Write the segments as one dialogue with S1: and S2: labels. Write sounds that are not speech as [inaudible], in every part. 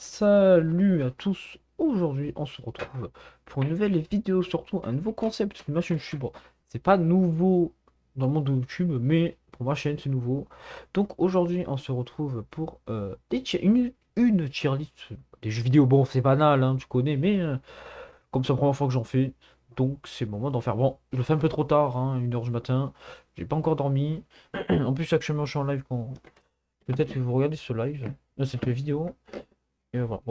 S1: Salut à tous, aujourd'hui on se retrouve pour une nouvelle vidéo, surtout un nouveau concept de ma chaîne YouTube. C'est pas nouveau dans le monde de YouTube, mais pour ma chaîne c'est nouveau. Donc aujourd'hui on se retrouve pour euh, une, une list des jeux vidéo. Bon c'est banal, hein, tu connais, mais euh, comme c'est la première fois que j'en fais, donc c'est le moment d'en faire. Bon, je le fais un peu trop tard, hein, une heure du matin, j'ai pas encore dormi. [clears throat] en plus actuellement je suis en live quand... Peut-être que vous regardez ce live, cette vidéo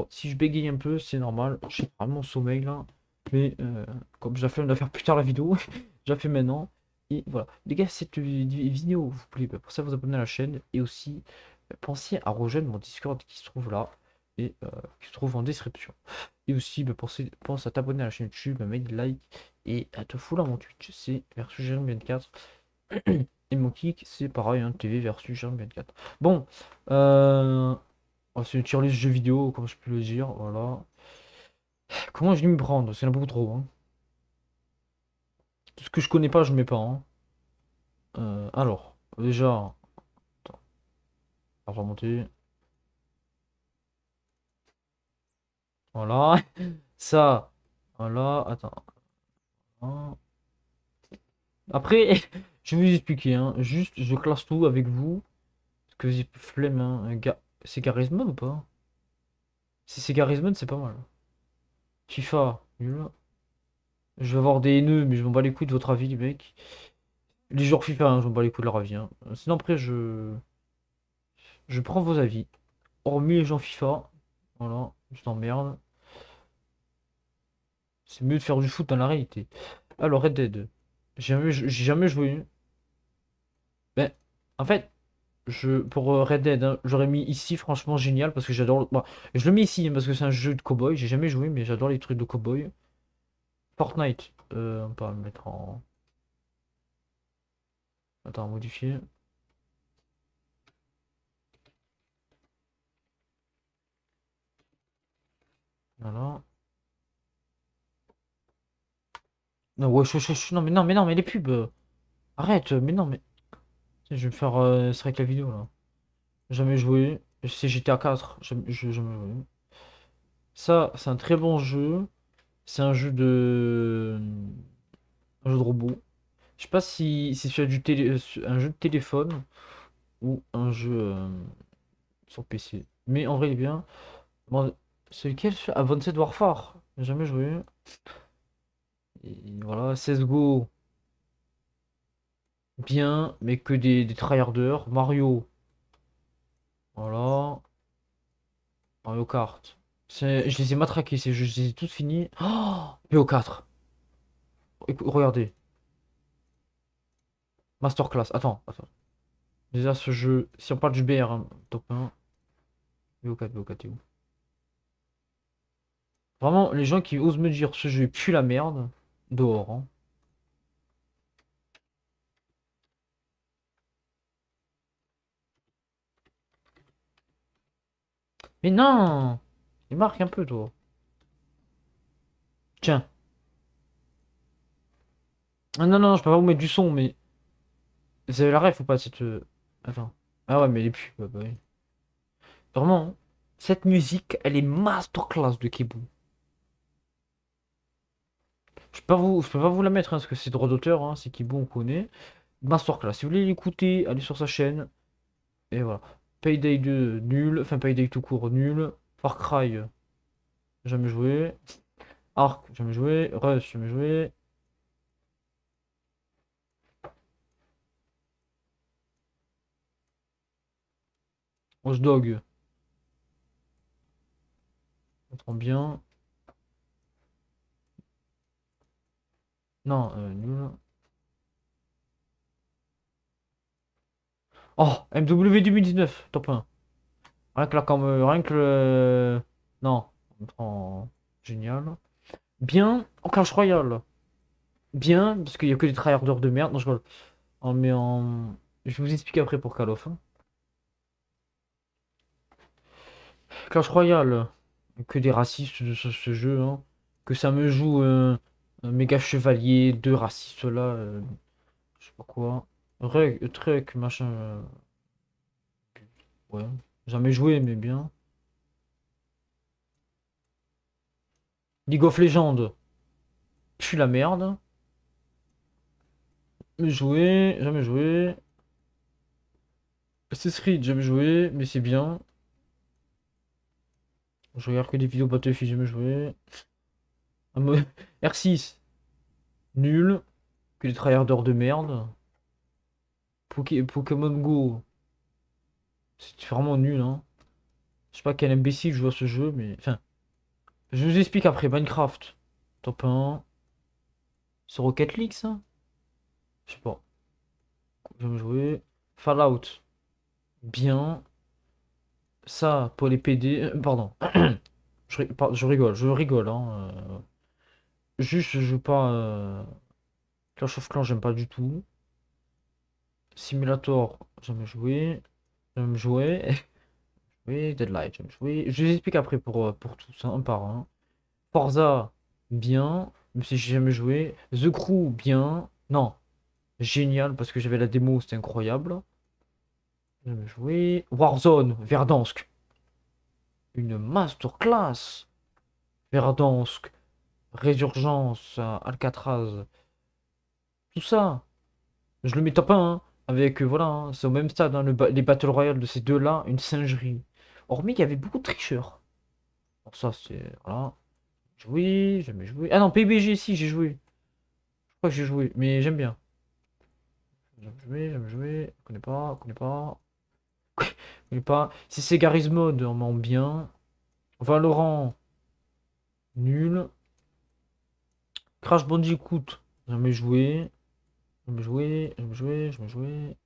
S1: si je bégaye un peu, c'est normal. J'ai vraiment sommeil là. Mais euh, comme j'ai flemme de faire plus tard la vidéo, [laughs] j'ai fait maintenant. Et voilà. Les gars, cette vidéo vous plaît, bah, pour ça vous abonner à la chaîne. Et aussi, euh, pensez à rejoindre mon Discord qui se trouve là. Et euh, qui se trouve en description. Et aussi, bah, pensez, pense à t'abonner à la chaîne YouTube, à mettre like et à te fouler à mon Twitch. C'est versus 24 [clears throat] Et mon kick, c'est pareil, hein, TV versus 24 Bon, euh, Oh, c'est une tier de jeux vidéo, comme je peux le dire, voilà. Comment je vais me prendre C'est un beaucoup trop. Tout hein. ce que je connais pas, je mets pas. Hein. Euh, alors, déjà... Attends. On va remonter. Voilà. Ça. Voilà. Attends. Après, [laughs] je vais vous expliquer. Hein. Juste, je classe tout avec vous. Parce que j'ai flemme, hein, gars. C'est charisme ou pas Si c'est Garismon, c'est pas mal. FIFA, nul. Je vais avoir des haineux, mais je m'en bats les couilles de votre avis, les mecs. Les joueurs FIFA, hein, je m'en bats les couilles de leur avis. Hein. Sinon, après, je. Je prends vos avis. Hormis les gens FIFA. Voilà, je t'emmerde. C'est mieux de faire du foot dans la réalité. Alors, Red Dead. J'ai jamais, jamais joué. mais ben, en fait, je, pour euh, Red Dead, hein, j'aurais mis ici, franchement génial, parce que j'adore. je le mets ici hein, parce que c'est un jeu de cowboy. J'ai jamais joué, mais j'adore les trucs de cowboy. Fortnite, euh, on peut le mettre en. Attends, modifier. Voilà. Non, ouais, non, mais non, mais non, mais les pubs. Euh, arrête, euh, mais non, mais. Je vais faire euh, avec la vidéo là. Jamais joué. C'est GTA 4. Jamais, jamais joué. Ça, c'est un très bon jeu. C'est un jeu de. Un jeu de robot. Je sais pas si c'est sur du télé... Euh, un jeu de téléphone ou un jeu euh, sur PC. Mais en vrai, il est bien. c'est lequel Advanced ah, Warfare. Jamais joué. Et voilà, go bien, mais que des, des tryharders. Mario. Voilà. Mario Kart. Je les ai matraqués, ces jeux, je les ai tous finis. Oh PO4. Regardez. Masterclass. Attends, attends. Déjà, ce jeu, si on parle du BR, hein, top 1. BO4, BO4, t'es où Vraiment, les gens qui osent me dire ce jeu pue la merde, dehors. Hein. Mais non Il marque un peu, toi. Tiens. Ah non, non, je peux pas vous mettre du son, mais... Vous avez la ref ou pas, cette... Euh, attends. Ah ouais, mais les pubs, bah, bah Vraiment, hein. cette musique, elle est masterclass de Kibou. Je peux pas vous, je peux pas vous la mettre, hein, parce que c'est droit d'auteur, hein, c'est Kibou, on connaît. Masterclass, si vous voulez l'écouter, allez sur sa chaîne. Et voilà. Payday 2 nul, enfin Payday tout court nul, Far Cry jamais joué, Arc jamais joué, Rush jamais joué. On Entend bien. Non, euh, nul. Oh, MW 2019, top 1. Rien que là, comme. Euh, rien que le. Non. On Génial. Bien. En Clash Royale. Bien, parce qu'il n'y a que des tryharders de merde. Non, je On oh, met en. Je vous explique après pour Call of. Hein. Clash Royale. Que des racistes de ce, jeu. Hein. Que ça me joue euh, un méga chevalier, deux racistes là. Euh, je sais pas quoi. Rug, trek, machin. Euh, ouais. Jamais joué, mais bien. League of Legends. Je suis la merde. Jamais joué, jamais joué. Assassin's Creed, jamais joué, mais c'est bien. Je regarde que des vidéos Battlefield, jamais joué. Ah, [laughs] R6, nul. Que des d'or de merde. Pokémon Go. C'est vraiment nul, hein. Je sais pas quel imbécile je vois ce jeu, mais. Enfin. Je vous explique après. Minecraft. Top 1. C'est Rocket League, ça Je sais pas. Je vais me jouer. Fallout. Bien. Ça, pour les PD. Euh, pardon. [coughs] je, rigole, je rigole, hein. Euh. Juste, je joue pas. Euh, Clash of Clans, j'aime pas du tout. Simulator, j'aime jouer. J'aime jouer. [laughs] oui, Deadlight, j'aime jouer. Je vous explique après pour, euh, pour tout ça, hein, un par un. Forza, bien. Même si j'ai jamais joué. The Crew, bien. Non. Génial, parce que j'avais la démo, c'était incroyable. J'aime jouer. Warzone, Verdansk. Une masterclass. Verdansk, Résurgence, Alcatraz. Tout ça. Je le mets top 1. Avec, euh, voilà, hein, c'est au même stade, hein, le les Battle Royale de ces deux-là, une singerie. Hormis qu'il y avait beaucoup de tricheurs. ça, c'est. Voilà. Joué, jamais joué. Ah non, PBG, si, j'ai joué. Je crois que j'ai joué, mais j'aime bien. J'aime jouer, j'aime jouer. Je connais pas, je connais pas. [laughs] Je connais pas. Si c'est Garry's Mode, on ment bien. Valorant, nul. Crash Bandicoot, jamais joué. Je me jouais, je me jouais, je me jouais.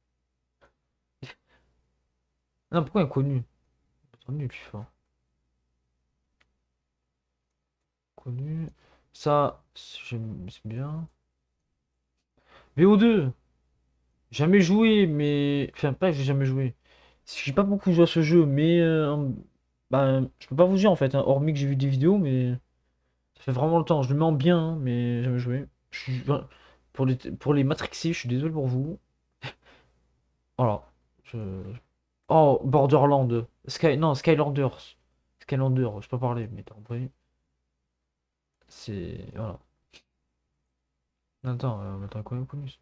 S1: pourquoi inconnu Inconnu, fort. Ça, j'aime bien. VO2 Jamais joué, mais... Enfin, pas que j'ai jamais joué. J'ai pas beaucoup joué à ce jeu, mais... Euh, bah, je peux pas vous dire, en fait, hein, hormis que j'ai vu des vidéos, mais... Ça fait vraiment le temps. Je le mets bien, hein, mais jamais joué. Je pour les, pour les je suis désolé pour vous. voilà je... Oh, Borderland. Sky... Non, Skylanders. Skylanders, je peux parler, mais t'as compris. C'est... Voilà. Attends, euh, on va mettre quoi connu ça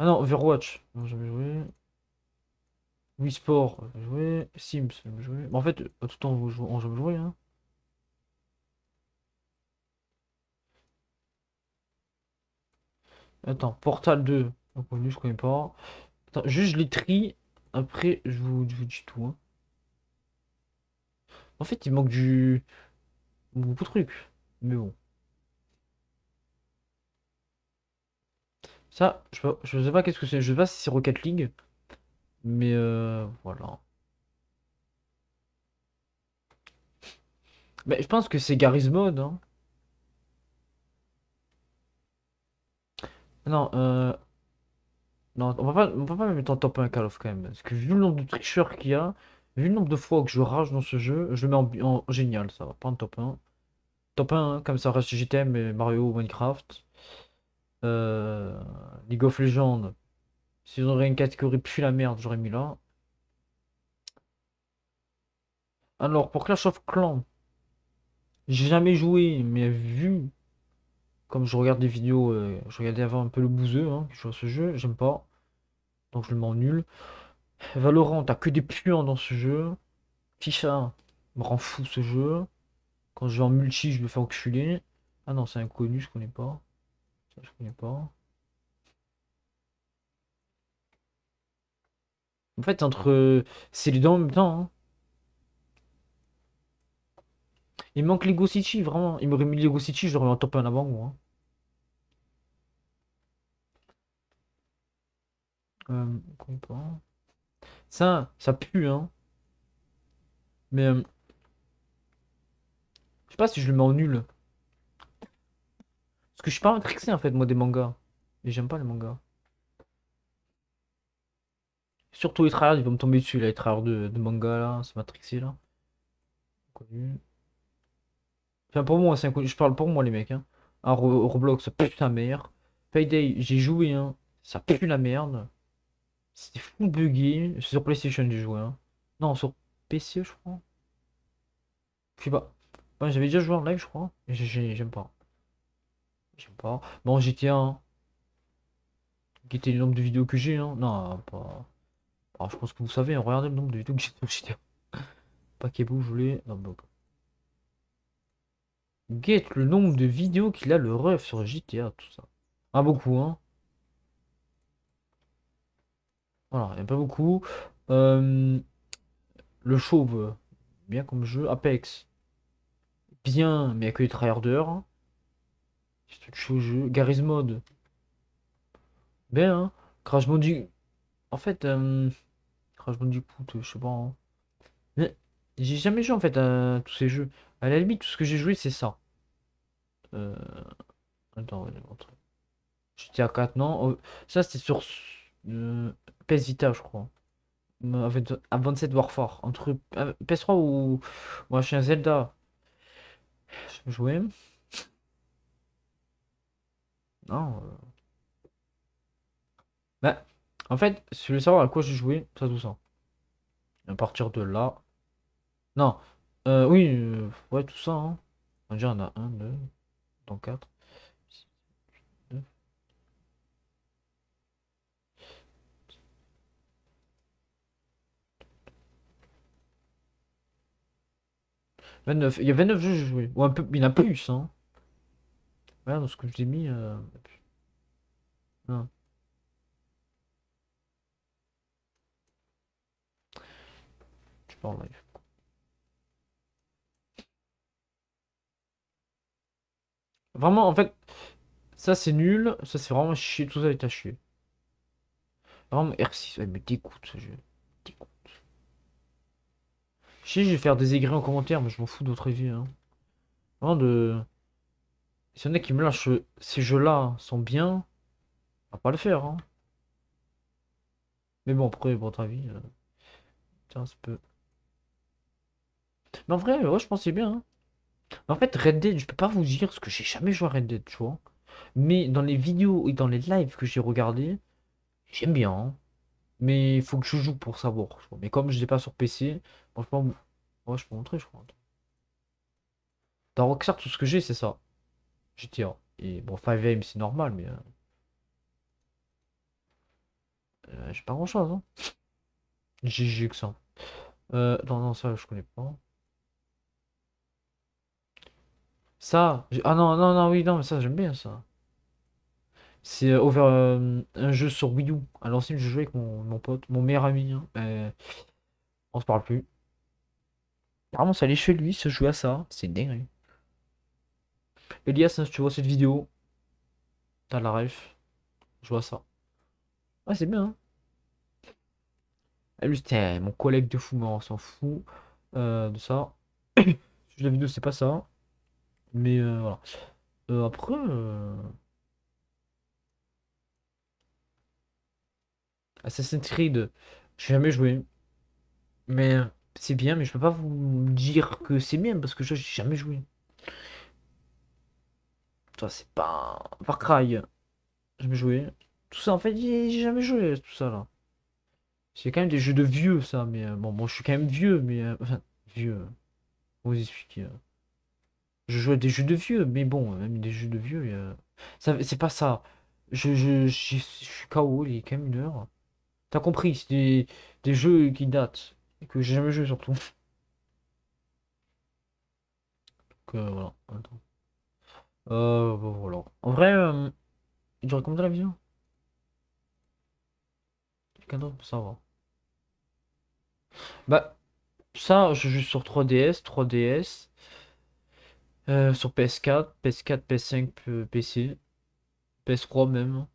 S1: Ah non, Overwatch. j'ai jamais joué. Wii Sport, j'ai joué. Sims, j'ai joué. Mais en fait, euh, tout le temps, on joue, jamais joué, hein. Attends, Portal 2. je connais pas. Attends, juste les tri. Après, je vous, dis tout. Hein. En fait, il manque du... Beaucoup de trucs. Mais bon. Ça, je, sais pas qu'est-ce que c'est. Je sais pas si c'est Rocket League. Mais euh, voilà. Mais je pense que c'est Garry's Mode. Hein. Non, euh... Non, on va pas, on mettre en top 1 Call of quand même. Parce que vu le nombre de tricheurs qu'il y a, vu le nombre de fois que je rage dans ce jeu, je le mets en, génial, ça va. Pas en top 1. Top 1, hein, comme ça reste GTM, Mario, Minecraft. Euh, League of Legends. si auraient une catégorie puis la merde, j'aurais mis là. Alors, pour Clash of Clans, j'ai jamais joué, mais vu comme je regarde des vidéos, euh, je regardais avant un peu le bouseux, hein, je vois ce jeu, j'aime pas. Donc je le mets nul. Valorant, t'as que des puants dans ce jeu. ficha, me rend fou ce jeu. Quand je vais en multi, je me fais enculer. Ah non, c'est inconnu, je connais pas. je connais pas. En fait, entre. Euh, c'est les deux en même temps. Hein. Il manque Ligosici, vraiment. Il m'aurait mis Ligosici, je j'aurais en top en avant, moi. Hein. Euh, ça, ça pue, hein. Mais... Euh, je sais pas si je le mets en nul. Parce que je suis pas un trixé en fait, moi, des mangas. Et j'aime pas les mangas. Surtout les trailers, ils vont me tomber dessus, là, les trailers de, de manga, là, c'est matrixé, là pour moi, c'est un coup. Je parle pour moi, les mecs. Hein. Un Roblox, ça pue ta merde. Payday, j'ai joué, hein. Ça pue la merde. C'était fou buggy. Sur PlayStation, du joueur hein. Non, sur PC, je crois. Je sais pas. j'avais déjà joué en live, je crois. J'aime pas. J'aime pas. Bon, un Hein. était le nombre de vidéos que j'ai. Hein. Non, pas. Alors, ah, je pense que vous savez, hein. regardez le nombre de vidéos que j'ai sur pas bouge, je Non, bon. Guette le nombre de vidéos qu'il a le ref sur GTA, tout ça. Pas beaucoup, hein. Voilà, il n'y a pas beaucoup. Euh, le chauve, bien comme jeu. Apex, bien, mais accueillir très Garismode, C'est tout bien, hein. Crash Bandicoot, en fait, crash euh, Crash Bandicoot, je sais pas. Hein. J'ai jamais joué en fait à tous ces jeux. À la limite, tout ce que j'ai joué, c'est ça. Euh... Attends, on va les montrer. à 4, non. Oh, ça, c'était sur euh, PS Vita, je crois. À euh, 27 Warfare. Entre euh, PS3 ou. Moi, je suis un Zelda. Je vais jouer. Non. Euh. Bah, en fait, si voulais savoir à quoi j'ai joué, ça tout ça. À partir de là, non. Euh, oui, euh, ouais, tout ça. Hein. On dirait on a 1, 2, dans 4. il y a 29 jeux joués. Ou un peu, il y en a plus, hein. Regarde ce que j'ai mis. Euh... Non. Je suis en live. Vraiment, en fait, ça c'est nul, ça c'est vraiment chier, tout ça est à chier. Vraiment, R6, mais dégoûte ce jeu. Je sais, je vais faire des aigris en commentaire, mais je m'en fous d'autres vie. Hein. Vraiment de. Si y a qui me lâche, ces jeux-là sont bien, on va pas le faire. Hein. Mais bon, après, votre avis. Euh... Tiens, c'est peu. Mais en vrai, je pensais bien. Hein. En fait, Red Dead, je peux pas vous dire ce que j'ai jamais joué à Red Dead, tu vois. Mais dans les vidéos et dans les lives que j'ai regardé, j'aime bien. Hein. Mais il faut que je joue pour savoir. Mais comme je l'ai pas sur PC, franchement, moi je peux montrer, je crois. Dans Rockstar, tout ce que j'ai, c'est ça. GTA. Et bon, 5M, c'est normal, mais. Euh, euh, j'ai pas grand chose. Hein. J'ai que ça. Euh, non, non, ça, je connais pas. Ça. Ah non, non, non, oui, non, mais ça, j'aime bien ça. C'est euh, over euh, un jeu sur Wii U. À l'ancienne, je jouais avec mon, pote, mon meilleur ami. Hein, on se parle plus. Apparemment, ça allait chez lui, se jouer à ça. C'est dingue. Elias, hein, si tu vois cette vidéo, t'as la ref. Je vois ça. Ah c'est bien. Hein ah, mon collègue de fou, mais on s'en fout euh, de ça. [coughs] la vidéo, c'est pas ça. Mais euh, voilà. Euh, après. Euh, Assassin's Creed, j'ai jamais joué. Mais c'est bien, mais je peux pas vous dire que c'est bien parce que j'ai jamais joué. Toi, c'est pas. Far Cry, jamais joué. Tout ça, en fait, j'ai jamais joué tout ça là. C'est quand même des jeux de vieux, ça, mais bon, moi je suis quand même vieux, mais. Enfin, vieux. Vous expliquer. Je joue des jeux de vieux, mais bon, même des jeux de vieux, ça c'est pas ça. Je, je, suis KO, il est quand même une heure. T'as compris, c'est des, jeux qui datent. Et que j'ai jamais joué surtout. [laughs] Donc euh, voilà. Attends. Euh, voilà. En vrai, euh, j'aurais la vision Quelqu'un d'autre ça savoir. Bah, ça, je joue sur 3DS, 3DS. Euh, sur PS4, PS4, PS5, PC, PS3 même.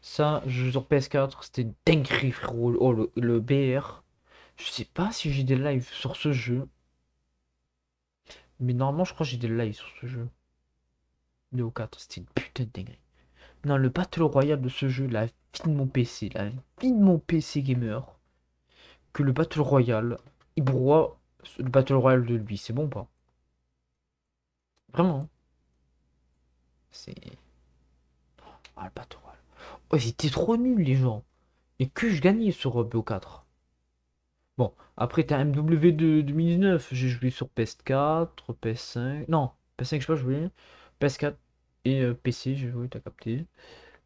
S1: Ça, je, sur PS4, c'était dinguerie, frérot. Oh, le, BR. Je sais pas si j'ai des lives sur ce jeu. Mais normalement, je crois que j'ai des lives sur ce jeu. Neo 4, c'était une putain de dinguerie. Non, le Battle Royale de ce jeu, la vie de mon PC, la vie de mon PC gamer, que le Battle Royale, il broie le Battle Royale de lui, c'est bon ou pas Vraiment. Hein. C'est. Ah, le trop. c'était trop nul, les gens. Et que je gagnais sur BO4. Bon, après, t'as mw de 2019. J'ai joué sur PS4, PS5. Non, PS5, je sais pas joué. PS4 et euh, PC, j'ai joué, t'as capté.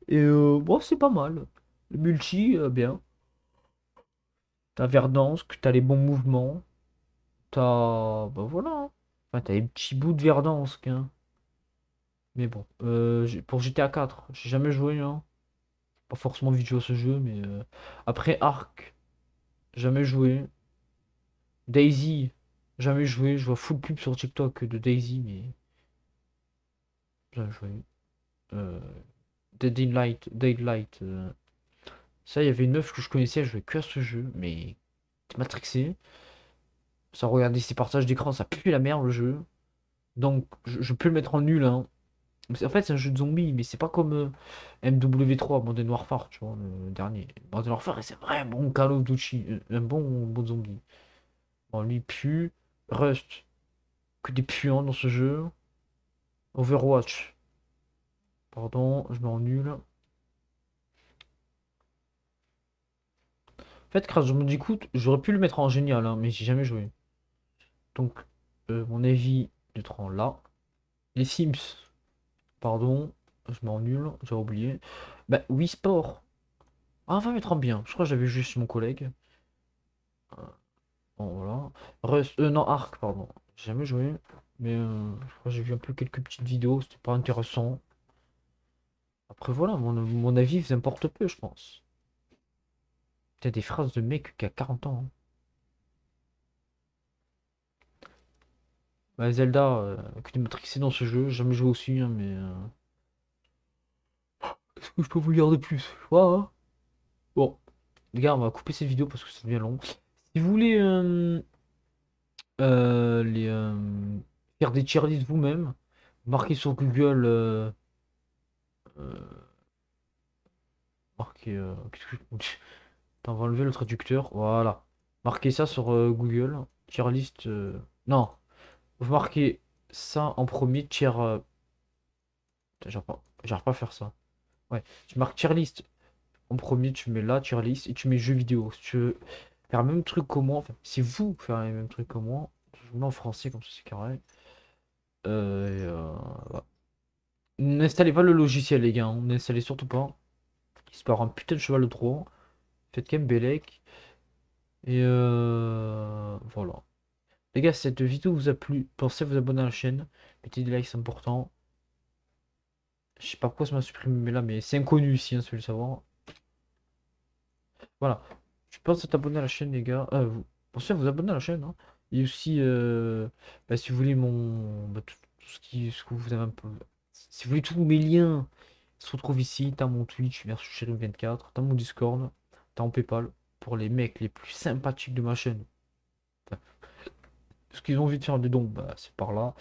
S1: Et euh, bon, c'est pas mal. Le multi, euh, bien. T'as Verdansk, t'as les bons mouvements. T'as. ben, voilà. Hein t'as des petits bouts de verdance Mais bon, euh, pour GTA 4, j'ai jamais joué, hein. Pas forcément vite ce jeu, mais... Euh, après, Arc, jamais joué. Daisy, jamais joué. Je vois full pub sur TikTok de Daisy, mais... Jamais joué. Euh... Light, euh. Ça, il y avait une meuf que je connaissais, je jouais que à ce jeu, mais... T'es matrixé. Ça regarder ses partages d'écran, ça pue la merde le jeu. Donc je, peux le mettre en nul. Hein. En fait, c'est un jeu de zombies, mais c'est pas comme euh, MW3, Modern Warfare, tu vois, le dernier. Modern Warfare, c'est vrai, un bon Call of euh, un bon, bon zombie. Bon, lui pue. Rust, que des puants dans ce jeu. Overwatch. Pardon, je en nul. En fait, dis, écoute, j'aurais pu le mettre en génial, hein, mais j'ai jamais joué. Donc, euh, mon avis de 30 là. Les Sims. Pardon, je m'en j'ai oublié. Bah, Wii Sport. Ah, va mettre en bien. Je crois que j'avais juste mon collègue. Euh, bon, voilà. Rust, euh, non, Arc, pardon. J'ai jamais joué. Mais je crois que j'ai vu un peu quelques petites vidéos. C'était pas intéressant. Après, voilà, mon, mon avis vous importe peu, je pense. T'as des phrases de mec qui a 40 ans. Hein. Bah, Zelda, de que matrices dans ce jeu, jamais joué aussi, hein, mais. Euh, [gasps] est ce que je peux vous lire de plus Je hein. Bon, les gars, on va couper cette vidéo parce que ça devient long. Si vous voulez euh, euh, les, faire des tier vous-même, marquez sur Google. marquez. quest Attends, on va enlever le traducteur. Voilà. Marquez ça sur Google. Tier list. Non, vous marquez ça en premier, tier... J'arrive euh, pas... à faire ça. Ouais, tu marques tier list. En premier, tu mets là, tier list, et tu mets jeux vidéo. Si tu veux faire le même truc que moi, enfin, si vous faites le même truc que moi, je vous mets en français, comme ça c'est carré. Euh, N'installez pas le logiciel, les gars. Hein. N'installez surtout pas. Il se part un putain de cheval de trop. Faites quand même Et euh... voilà. Les gars, cette vidéo vous a plu, pensez à vous abonner à la chaîne. Mettez des likes, c'est important. Je sais pas pourquoi ça m'a supprimé là, mais c'est inconnu ici, hein, celui le savoir. Voilà. Je pense à t'abonner à la chaîne, les gars. Euh, vous... Pensez à vous abonner à la chaîne. Hein. Et aussi, euh, bah, si vous voulez mon. Bah, tout, ce, qui, ce que vous avez un peu. Si vous voulez tous mes liens, se retrouvent ici. dans mon Twitch, merci chérie 24 dans mon Discord. T'as PayPal. Pour les mecs les plus sympathiques de ma chaîne. Ce qu'ils ont envie de faire des dons, bah, c'est par là.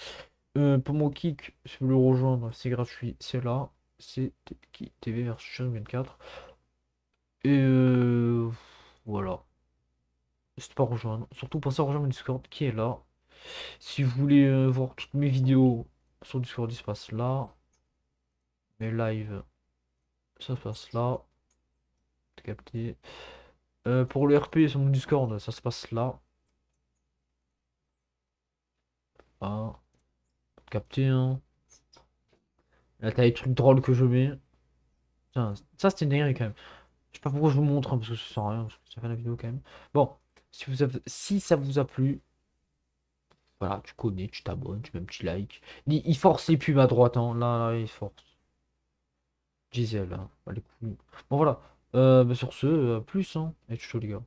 S1: Euh, pour mon kick, si vous voulez rejoindre, c'est gratuit, c'est là. C'est qui TV version 24. Et euh, voilà. N'hésitez pas rejoindre. Surtout pensez à rejoindre Discord qui est là. Si vous voulez euh, voir toutes mes vidéos sur Discord, il se passe là. Mes lives, ça se passe là. Capté. pour le RP sur mon Discord, ça se passe là. pas. Ah, capté, hein. Là, t'as les trucs drôles que je mets. ça, c'était une quand même. Je sais pas pourquoi je vous montre, hein, parce que ça sert à rien. Ça fait la vidéo quand même. Bon, si, vous avez... si ça vous a plu, voilà, tu connais, tu t'abonnes, tu mets un petit like. Il, force les pubs à droite, hein. Là, là, il force. Gisèle, hein. les Bon, voilà. Euh, bah, sur ce, plus, hein. Et tu les gars.